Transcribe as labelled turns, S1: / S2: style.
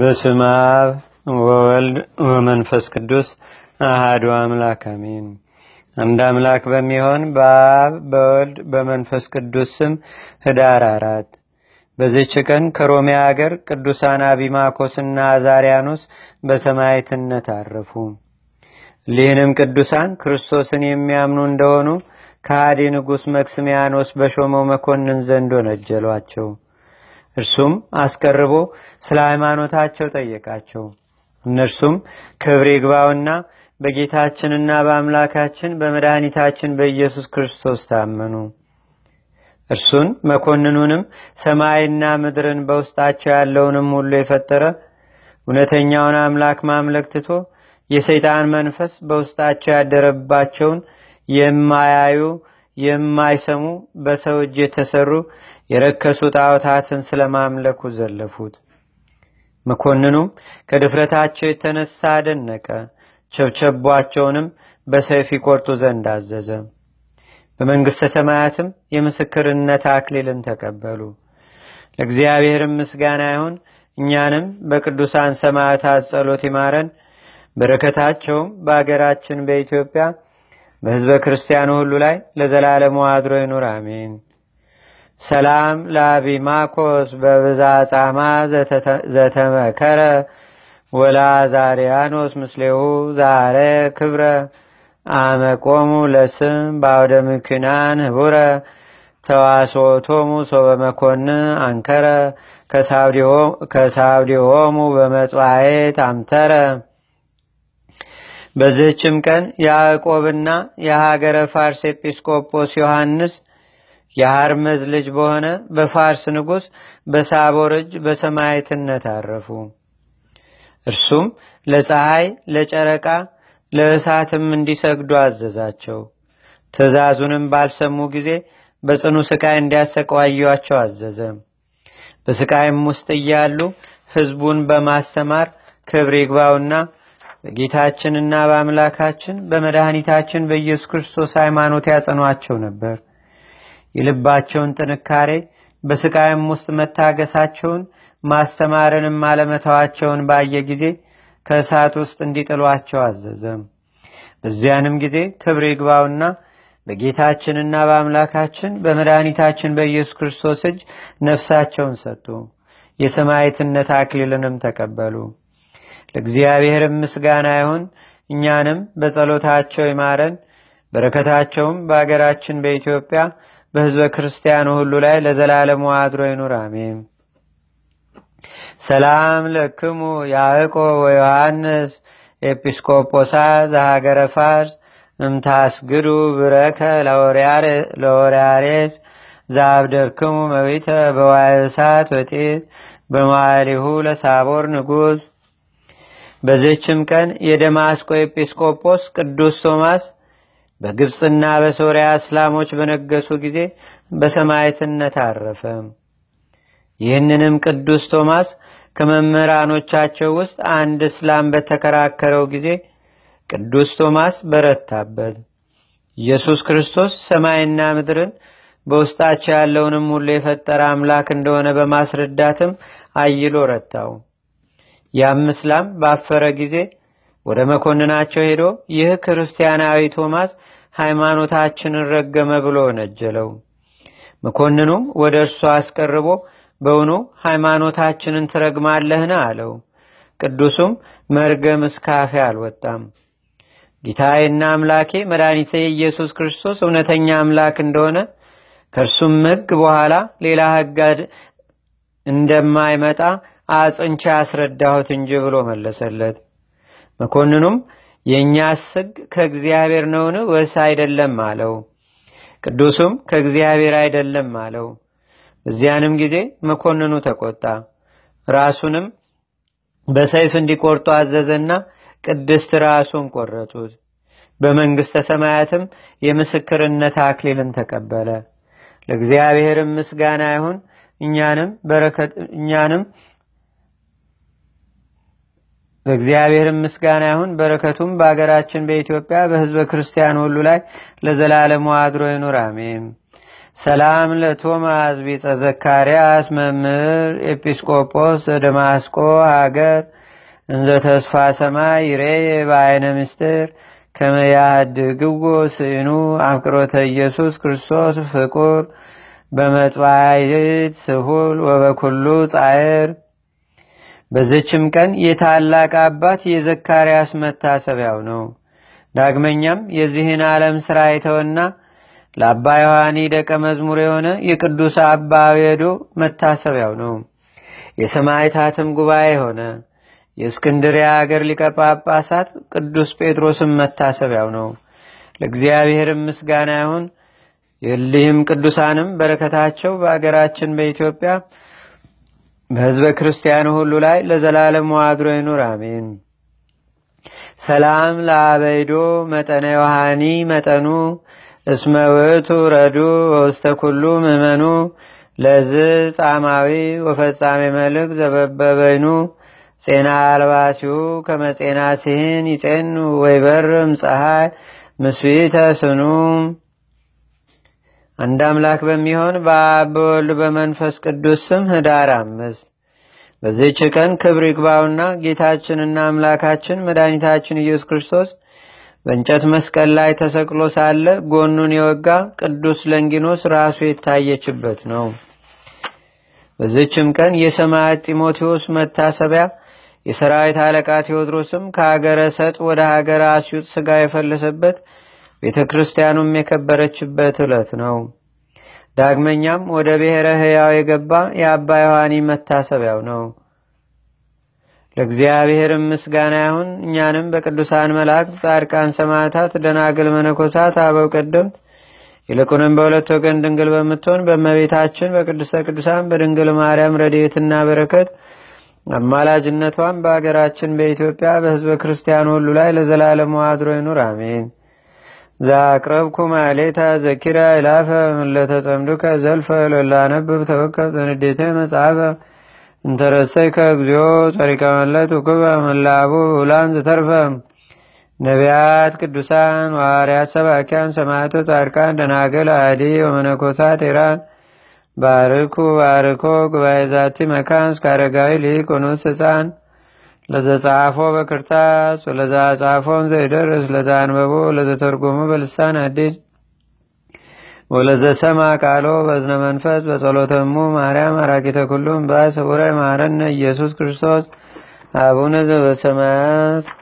S1: በስመ አብ ወወልድ ወመንፈስ ቅዱስ አህዱ አምላክ አሜን። አንድ አምላክ በሚሆን በአብ በወልድ በመንፈስ ቅዱስ ስም ህዳር አራት በዚች ቀን ከሮሜ አገር ቅዱሳን አቢማኮስና አዛሪያኖስ በሰማዕትነት አረፉ። ሊህንም ቅዱሳን ክርስቶስን የሚያምኑ እንደሆኑ ከሃዲ ንጉሥ መክስሚያኖስ በሾመው መኮንን ዘንድ ወነጀሏቸው። እርሱም አስቀርቦ ስለ ሃይማኖታቸው ጠየቃቸው። እነርሱም ክብር ግባውና በጌታችንና በአምላካችን በመድኃኒታችን በኢየሱስ ክርስቶስ ታመኑ። እርሱን መኮንኑንም ሰማይና ምድርን በውስጣቸው ያለውንም ሁሉ የፈጠረ እውነተኛውን አምላክ ማምለክ ትቶ የሰይጣን መንፈስ በውስጣቸው ያደረባቸውን የማያዩ የማይሰሙ በሰው እጅ የተሰሩ የረከሱ ጣዖታትን ስለማምለኩ ዘለፉት። መኮንኑም ከድፍረታቸው የተነሳ አደነቀ። ቸብቸቧቸውንም በሰይፍ ይቆርጡ ዘንድ አዘዘ። በመንግሥተ ሰማያትም የምስክርነት አክሊልን ተቀበሉ። ለእግዚአብሔርም ምስጋና ይሁን። እኛንም በቅዱሳን ሰማያታት ጸሎት ይማረን። በረከታቸውም በአገራችን በኢትዮጵያ በሕዝበ ክርስቲያኑ ሁሉ ላይ ለዘላለሙ አድሮ ይኑር፣ አሜን። ሰላም በብዛ ጻማ ዘተመከረ ወላ ዛሪያኖስ ምስሌሁ ዛሬ ክብረ አመቆሙ ለስም በአውደ ምኪናን ህቡረ ተዋሶቶሙ ሶ በመኮን አንከረ ከሳውዲሆሙ በመጽዋዬ ታምተረ በዚህችም ቀን ያዕቆብና የሀገረ ፋርስ ኤጲስቆጶስ ዮሐንስ የሐርመዝ ልጅ በሆነ በፋርስ ንጉሥ በሳቦር እጅ በሰማይትነት አረፉ። እርሱም ለፀሐይ፣ ለጨረቃ፣ ለእሳትም እንዲሰግዱ አዘዛቸው። ትእዛዙንም ባልሰሙ ጊዜ በጽኑ ስቃይ እንዲያሰቃዩአቸው አዘዘ። በስቃይም ውስጥ እያሉ ሕዝቡን በማስተማር ክብር ይግባውና በጌታችንና በአምላካችን በመድኃኒታችን በኢየሱስ ክርስቶስ ሃይማኖት ያጸኗቸው ነበር። የልባቸውን ጥንካሬ በስቃይም ውስጥ መታገሳቸውን ማስተማርንም አለመተዋቸውን ባየ ጊዜ ከእሳት ውስጥ እንዲጥሏቸው አዘዘም። በዚያንም ጊዜ ክብር ይግባውና በጌታችንና በአምላካችን በመድኃኒታችን በኢየሱስ ክርስቶስ እጅ ነፍሳቸውን ሰጡ። የሰማዕትነት አክሊልንም ተቀበሉ። ለእግዚአብሔር ምስጋና ይሁን። እኛንም በጸሎታቸው ይማረን። በረከታቸውም በአገራችን በኢትዮጵያ በህዝበ ክርስቲያኑ ሁሉ ላይ ለዘላለሙ አድሮ ይኑር፣ አሜን። ሰላም ለክሙ ያዕቆ ወዮሐንስ ኤጲስቆጶሳ ዘሀገረ ፋርስ እምታስግዱ ብረከ ለወርያሬስ ዛብደርክሙ መዊተ በዋይ እሳት ወጢት በማሊሁ ለሳቦር ንጉሥ በዚህችም ቀን የደማስቆ ኤጲስቆጶስ ቅዱስ ቶማስ በግብፅና በሶርያ እስላሞች በነገሱ ጊዜ በሰማይትነት አረፈ። ይህንንም ቅዱስ ቶማስ ከመምህራኖቻቸው ውስጥ አንድ እስላም በተከራከረው ጊዜ ቅዱስ ቶማስ በረታበት። ኢየሱስ ክርስቶስ ሰማይና ምድርን በውስጣቸው ያለውንም ሁሉ የፈጠረ አምላክ እንደሆነ በማስረዳትም አይሎ ረታው። ያም እስላም ባፈረ ጊዜ ወደ መኮንናቸው ሄዶ ይህ ክርስቲያናዊ ቶማስ ሃይማኖታችንን ረገመ ብሎ ነጀለው። መኮንኑም ወደ እርሱ አስቀርቦ በውኑ ሃይማኖታችንን ትረግማለህን? አለው። ቅዱሱም መርገም እስካፌ አልወጣም። ጌታዬና አምላኬ መድኃኒቴ ኢየሱስ ክርስቶስ እውነተኛ አምላክ እንደሆነ ከእርሱም ህግ በኋላ ሌላ ህግ እንደማይመጣ አጽንቻ ያስረዳሁት እንጂ ብሎ መለሰለት። መኮንኑም የእኛ ሕግ ከእግዚአብሔር ነውን ወይስ አይደለም አለው። ቅዱሱም ከእግዚአብሔር አይደለም አለው። በዚያንም ጊዜ መኮንኑ ተቆጣ። ራሱንም በሰይፍ እንዲቆርጡ አዘዘና ቅድስት ራሱን ቆረጡት። በመንግሥተ ሰማያትም የምስክርነት አክሊልን ተቀበለ። ለእግዚአብሔርም ምስጋና ይሁን እኛንም ለእግዚአብሔርም ምስጋና ይሁን። በረከቱም በአገራችን በኢትዮጵያ በህዝበ ክርስቲያን ሁሉ ላይ ለዘላለሙ አድሮ ይኑር፣ አሜን። ሰላም ለቶማስ ቢጸ ዘካርያስ መምህር ኤጲስቆጶስ ዘደማስቆ ሀገር እንዘ ተስፋ ሰማይ ይሬየ በአይነ ምስጢር ግጎ ስኑ አፍቅሮተ ኢየሱስ ክርስቶስ ፍቁር በመጥባይት ስሁል ወበኩሉ ጻዕር በዘችም ቀን የታላቅ አባት የዘካርያስ መታሰቢያው ነው። ዳግመኛም የዚህን ዓለም ሥራ የተወና ለአባ ዮሐኒ ደቀ መዝሙር የሆነ የቅዱስ አባ አብዶ መታሰቢያው ነው። የሰማይታትም ጉባኤ ሆነ። የእስክንድሪያ አገር ሊቀ ጳጳሳት ቅዱስ ጴጥሮስም መታሰቢያው ነው። ለእግዚአብሔርም ምስጋና ይሁን። የልህም ቅዱሳንም በረከታቸው በአገራችን በኢትዮጵያ በሕዝበ ክርስቲያኑ ሁሉ ላይ ለዘላለም አድሮ ይኑር፣ አሜን። ሰላም ለአበይዶ መጠነ ዮሐኒ መጠኑ እስመ ውእቱ ረዱ ወውስተ ኩሉ ምእመኑ ለዝ ጻማዊ ወፈጻሜ መልክ ዘበበበይኑ ጼና አልባሲሁ ከመጼና ሲህን ይጼኑ ወይበርም ፀሐይ ምስቢተ ስኑም አንድ አምላክ በሚሆን በአብ በወልድ በመንፈስ ቅዱስ ስም ህዳር አምስት በዚህች ቀን ክብር ይግባውና ጌታችንና አምላካችን መድኃኒታችን ኢየሱስ ክርስቶስ በእንጨት መስቀል ላይ ተሰቅሎ ሳለ ጎኑን የወጋ ቅዱስ ለንጊኖስ ራሱ የታየችበት ነው። በዚችም ቀን የሰማያት ጢሞቴዎስ መታሰቢያ የሰራዊት አለቃ ቴዎድሮስም ከሀገረ ሰጥ ወደ ሀገረ አስዩጥ ስጋ የፈለሰበት ቤተ ክርስቲያኑም የከበረችበት ዕለት ነው። ዳግመኛም ወደ ብሔረ ሕያው የገባ የአባ ዮሐኒ መታሰቢያው ነው። ለእግዚአብሔርም ምስጋና ይሁን። እኛንም በቅዱሳን መላእክት፣ ጻድቃን፣ ሰማዕታት፣ ደናግል፣ መነኮሳት፣ አበው ቀደምት ይልቁንም በሁለት ወገን ድንግል በምትሆን በእመቤታችን በቅድስተ ቅዱሳን በድንግል ማርያም ረድኤትና በረከት አማላጅነቷም በአገራችን በኢትዮጵያ በሕዝበ ክርስቲያን ሁሉ ላይ ለዘላለሙ አድሮ ይኑር። አሜን። ዘአቅረብኩ ማሌታ ዘኪራ ይላፈ ለተጸምዱከ ዘልፈ ለላነብብ ተወከብ ዘንዴተ መጽሐፈ እንተረሰይ እግዚኦ ጸሪቀ መለት ውክበ መላቡ ውላን ዝተርፈ ነቢያት ቅዱሳን ዋርያት ሰባኪያን ሰማዕቶ ጻድቃን ደናገል አዲ ወመነኮሳት ኢራን ባርኩ ባርኮ ጉባኤ ዛቲ መካን እስከ አረጋዊ ሊቅ ኑስ ህፃን ለዘጻፎ በክርታስ ለዛ ጻፎን ዘይደርስ ለዛ አንበቦ ለዘተርጎሙ በልሳን አዲስ ወለዘ ሰማ ቃሎ በዝነ መንፈስ በጸሎተሙ ማርያም አራቂተ ኩሉም ባሰቡረ ማረነ ኢየሱስ ክርስቶስ አቡነ ዘበሰማያት